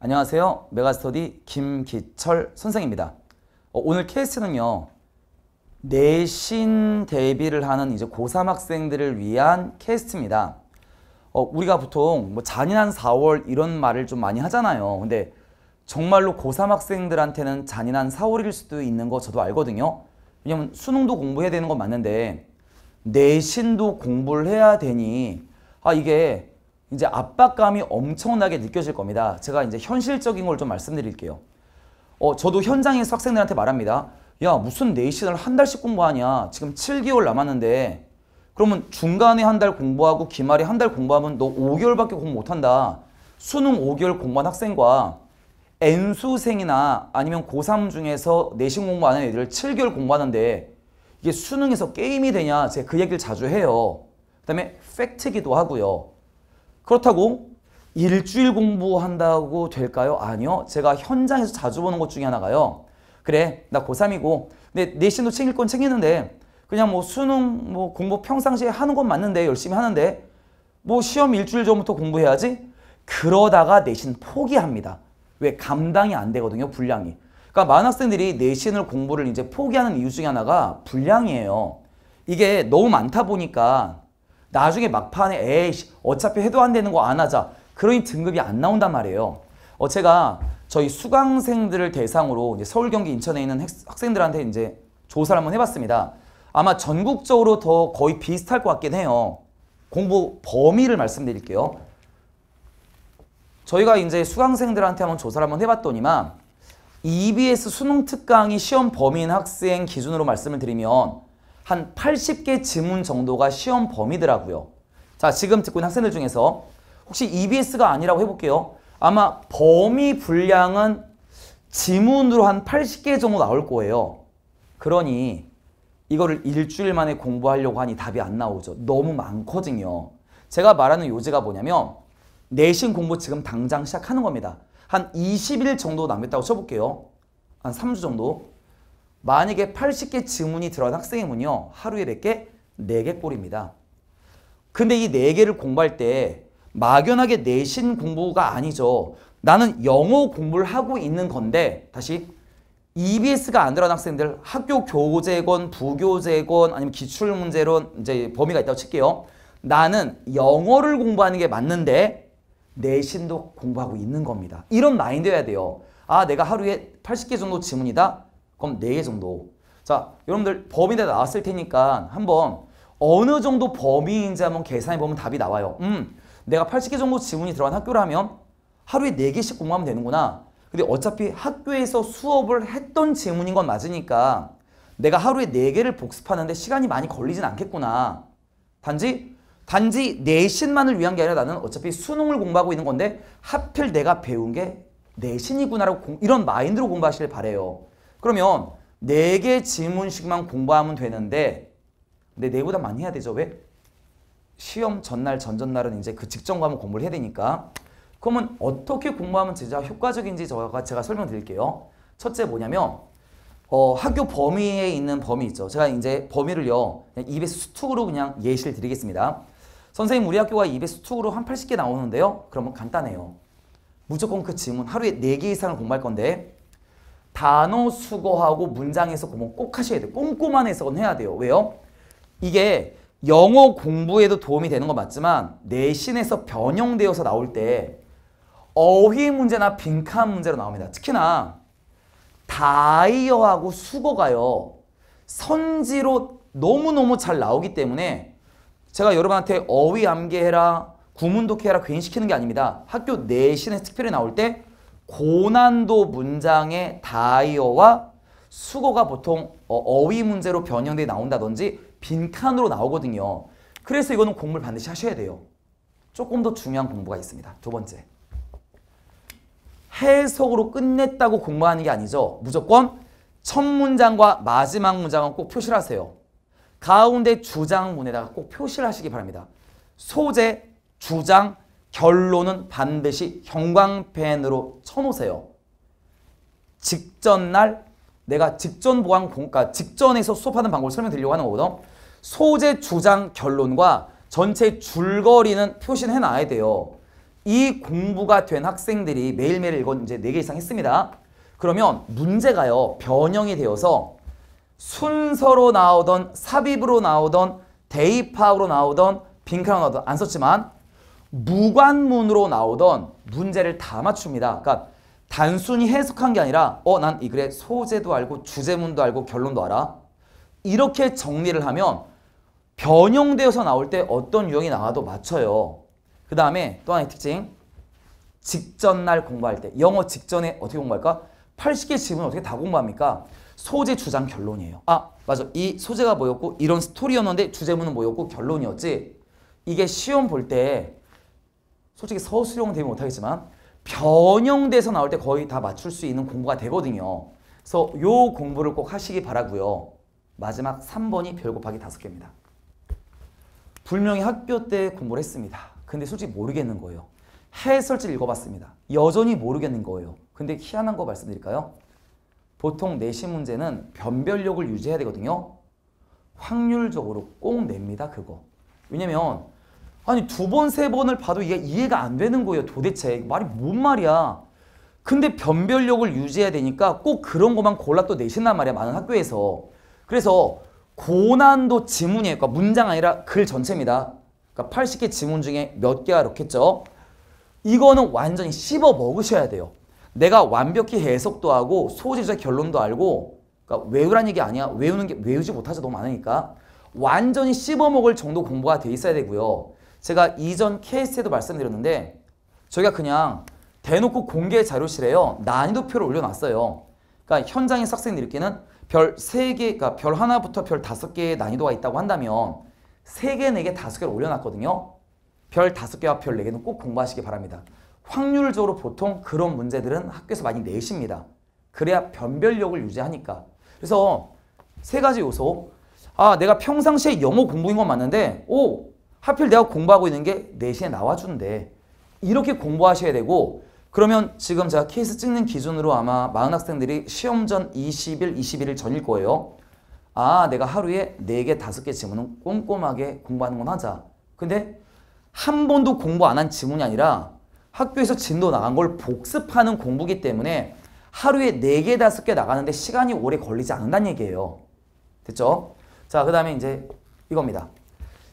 안녕하세요. 메가스터디 김기철 선생입니다. 어, 오늘 케이스는요. 내신 대비를 하는 이제 고3 학생들을 위한 케이스입니다. 어, 우리가 보통 뭐 잔인한 4월 이런 말을 좀 많이 하잖아요. 근데 정말로 고3 학생들한테는 잔인한 4월일 수도 있는 거 저도 알거든요. 왜냐면 수능도 공부해야 되는 건 맞는데 내신도 공부를 해야 되니 아 이게 이제 압박감이 엄청나게 느껴질 겁니다. 제가 이제 현실적인 걸 좀 말씀드릴게요. 어, 저도 현장에서 학생들한테 말합니다. 야, 무슨 내신을 네 한 달씩 공부하냐. 지금 7개월 남았는데. 그러면 중간에 한 달 공부하고 기말에 한 달 공부하면 너 5개월밖에 공부 못한다. 수능 5개월 공부한 학생과 N수생이나 아니면 고3 중에서 내신 공부 안 하는 애들 7개월 공부하는데 이게 수능에서 게임이 되냐 제가 그 얘기를 자주 해요. 그 다음에 팩트기도 하고요. 그렇다고 일주일 공부한다고 될까요? 아니요. 제가 현장에서 자주 보는 것 중에 하나가요. 그래 나 고3이고 근데 내신도 챙길 건 챙기는데 그냥 뭐 수능 뭐 공부 평상시에 하는 건 맞는데 열심히 하는데 뭐 시험 일주일 전부터 공부해야지 그러다가 내신 포기합니다. 왜 감당이 안 되거든요 분량이. 그러니까 많은 학생들이 내신을 공부를 이제 포기하는 이유 중에 하나가 분량이에요. 이게 너무 많다 보니까 나중에 막판에 에이씨 어차피 해도 안 되는 거 안 하자. 그러니 등급이 안 나온단 말이에요. 어 제가 저희 수강생들을 대상으로 이제 서울, 경기, 인천에 있는 학생들한테 이제 조사를 한번 해봤습니다. 아마 전국적으로 더 거의 비슷할 것 같긴 해요. 공부 범위를 말씀드릴게요. 저희가 이제 수강생들한테 한번 조사를 한번 해봤더니만 EBS 수능 특강이 시험 범위인 학생 기준으로 말씀을 드리면 한 80개 지문 정도가 시험 범위더라고요. 자, 지금 듣고 있는 학생들 중에서 혹시 EBS가 아니라고 해볼게요. 아마 범위 분량은 지문으로 한 80개 정도 나올 거예요. 그러니 이거를 일주일 만에 공부하려고 하니 답이 안 나오죠. 너무 많거든요. 제가 말하는 요지가 뭐냐면 내신 공부 지금 당장 시작하는 겁니다. 한 20일 정도 남겼다고 쳐볼게요. 한 3주 정도. 만약에 80개 지문이 들어간 학생이면요. 하루에 몇 개? 4개 꼴입니다. 근데 이 4개를 공부할 때 막연하게 내신 공부가 아니죠. 나는 영어 공부를 하고 있는 건데 다시 EBS가 안 들어간 학생들 학교 교재건 부교재건 아니면 기출문제론 이제 범위가 있다고 칠게요. 나는 영어를 공부하는 게 맞는데 내신도 공부하고 있는 겁니다. 이런 마인드여야 돼요. 아 내가 하루에 80개 정도 지문이다. 그럼 네 개 정도. 자, 여러분들 범위대 나왔을 테니까 한번 어느 정도 범위인지 한번 계산해보면 답이 나와요. 음, 내가 80개 정도 지문이 들어간 학교라면 하루에 네개씩 공부하면 되는구나. 근데 어차피 학교에서 수업을 했던 지문인 건 맞으니까 내가 하루에 네개를 복습하는데 시간이 많이 걸리진 않겠구나. 단지 단지 내신만을 위한 게 아니라 나는 어차피 수능을 공부하고 있는 건데 하필 내가 배운 게 내신이구나라고 공, 이런 마인드로 공부하시길 바래요. 그러면 네 개질문식만 공부하면 되는데 근데 내보다 많이 해야 되죠. 왜? 시험 전날 전전날은 이제 그 직전 과목 공부를 해야 되니까 그러면 어떻게 공부하면 진짜 효과적인지 제가, 제가 설명드릴게요. 첫째 뭐냐면 어, 학교 범위에 있는 범위 있죠. 제가 이제 범위를요. 입에 수툭으로 그냥 예시를 드리겠습니다. 선생님 우리 학교가 입에 수툭으로 한 80개 나오는데요. 그러면 간단해요. 무조건 그 질문 하루에 4개 이상을 공부할 건데 단어 수거하고 문장 에서 공부 뭐 꼭 하셔야 돼요. 꼼꼼한 해석은 해야 돼요. 왜요? 이게 영어 공부에도 도움이 되는 거 맞지만 내신에서 변형되어서 나올 때 어휘 문제나 빈칸 문제로 나옵니다. 특히나 다이어하고 수거가요. 선지로 너무너무 잘 나오기 때문에 제가 여러분한테 어휘 암기해라, 구문독해라 괜히 시키는 게 아닙니다. 학교 내신에 특별히 나올 때 고난도 문장의 다이어와 수거가 보통 어, 어휘 문제로 변형돼 나온다든지 빈칸으로 나오거든요. 그래서 이거는 공부를 반드시 하셔야 돼요. 조금 더 중요한 공부가 있습니다. 두 번째. 해석으로 끝냈다고 공부하는 게 아니죠. 무조건 첫 문장과 마지막 문장은 꼭 표시를 하세요. 가운데 주장문에다가 꼭 표시를 하시기 바랍니다. 소재, 주장, 결론은 반드시 형광펜으로 쳐놓으세요. 직전 날 내가 직전 보강 공가 직전에서 수업하는 방법을 설명드리려고 하는 거거든. 소재 주장 결론과 전체 줄거리는 표시 해놔야 돼요. 이 공부가 된 학생들이 매일매일 이건 이제 4개 이상 했습니다. 그러면 문제가요. 변형이 되어서 순서로 나오던 삽입으로 나오던 대입합으로 나오던 빈칸으로 나오던 안 썼지만 무관문으로 나오던 문제를 다 맞춥니다. 그러니까 단순히 해석한 게 아니라 어 난 이 글의 소재도 알고 주제문도 알고 결론도 알아. 이렇게 정리를 하면 변형되어서 나올 때 어떤 유형이 나와도 맞춰요. 그 다음에 또 하나의 특징 직전날 공부할 때 영어 직전에 어떻게 공부할까? 80개 질문 어떻게 다 공부합니까? 소재, 주장, 결론이에요. 아, 맞아. 이 소재가 뭐였고 이런 스토리였는데 주제문은 뭐였고 결론이었지. 이게 시험 볼때 솔직히 서술형 은 대비 못하겠지만 변형돼서 나올 때 거의 다 맞출 수 있는 공부가 되거든요. 그래서 요 공부를 꼭 하시기 바라고요. 마지막 3번이 별 곱하기 5개입니다. 분명히 학교 때 공부를 했습니다. 근데 솔직히 모르겠는 거예요. 해설지를 읽어봤습니다. 여전히 모르겠는 거예요. 근데 희한한 거 말씀드릴까요? 보통 내시 문제는 변별력을 유지해야 되거든요. 확률적으로 꼭 냅니다, 그거. 왜냐면 아니 두 번, 세 번을 봐도 이게 이해가 안 되는 거예요. 도대체 말이 뭔 말이야. 근데 변별력을 유지해야 되니까 꼭 그런 것만 골라 또 내신단 말이야. 많은 학교에서. 그래서 고난도 지문이에요. 그러니까 문장 아니라 글 전체입니다. 그러니까 80개 지문 중에 몇 개가 이렇겠죠. 이거는 완전히 씹어 먹으셔야 돼요. 내가 완벽히 해석도 하고 소재자 결론도 알고 그러니까 외우란 얘기 아니야. 외우는 게 외우지 못하죠. 너무 많으니까. 완전히 씹어먹을 정도 공부가 돼 있어야 되고요. 제가 이전 케이스에도 말씀드렸는데 저희가 그냥 대놓고 공개 자료실에요. 난이도표를 올려놨어요. 그러니까 현장에서 학생들끼는별 3개, 그러니까 별 하나부터 별 5개의 난이도가 있다고 한다면 3개, 4개, 5개를 올려놨거든요. 별 5개와 별 4개는 꼭 공부하시기 바랍니다. 확률적으로 보통 그런 문제들은 학교에서 많이 내십니다. 그래야 변별력을 유지하니까. 그래서 세 가지 요소. 아, 내가 평상시에 영어 공부인 건 맞는데, 오, 하필 내가 공부하고 있는 게 4시에 나와준대. 이렇게 공부하셔야 되고 그러면 지금 제가 케이스 찍는 기준으로 아마 많은 학생들이 시험 전 20일, 21일 전일 거예요. 아 내가 하루에 4개, 5개 지문은 꼼꼼하게 공부하는 건 하자. 근데 한 번도 공부 안 한 지문이 아니라 학교에서 진도 나간 걸 복습하는 공부기 때문에 하루에 4개, 5개 나가는데 시간이 오래 걸리지 않는다는 얘기예요. 됐죠? 자, 그 다음에 이제 이겁니다.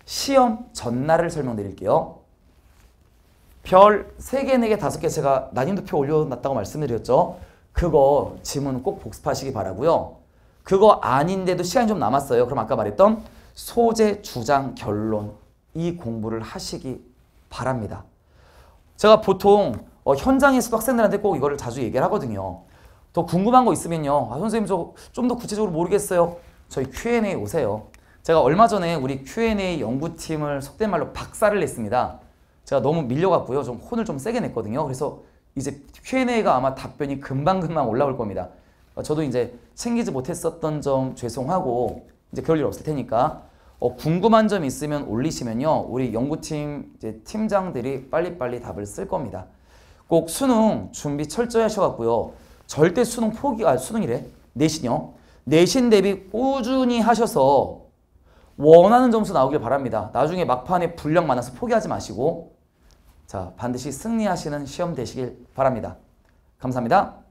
시험 전날을 설명드릴게요. 별 3개, 4개, 5개 제가 난임도표 올려놨다고 말씀 드렸죠. 그거 지문 꼭 복습하시기 바라고요. 그거 아닌데도 시간이 좀 남았어요. 그럼 아까 말했던 소재, 주장, 결론 이 공부를 하시기 바랍니다. 제가 보통 어, 현장에서도 학생들한테 꼭 이거를 자주 얘기를 하거든요. 더 궁금한 거 있으면요. 아, 선생님 저 좀 더 구체적으로 모르겠어요. 저희 Q&A 오세요. 제가 얼마 전에 우리 Q&A 연구팀을 속된 말로 박살을 냈습니다. 제가 너무 밀려갔고요. 좀 혼을 좀 세게 냈거든요. 그래서 이제 Q&A가 아마 답변이 금방금방 올라올 겁니다. 어, 저도 이제 챙기지 못했었던 점 죄송하고 이제 그럴 일 없을 테니까 어, 궁금한 점 있으면 올리시면요. 우리 연구팀 이제 팀장들이 빨리빨리 답을 쓸 겁니다. 꼭 수능 준비 철저히 하셔갖고요. 절대 수능 포기, 아, 수능이래. 내신요. 내신 대비 꾸준히 하셔서 원하는 점수 나오길 바랍니다. 나중에 막판에 불량 많아서 포기하지 마시고 자 반드시 승리하시는 시험 되시길 바랍니다. 감사합니다.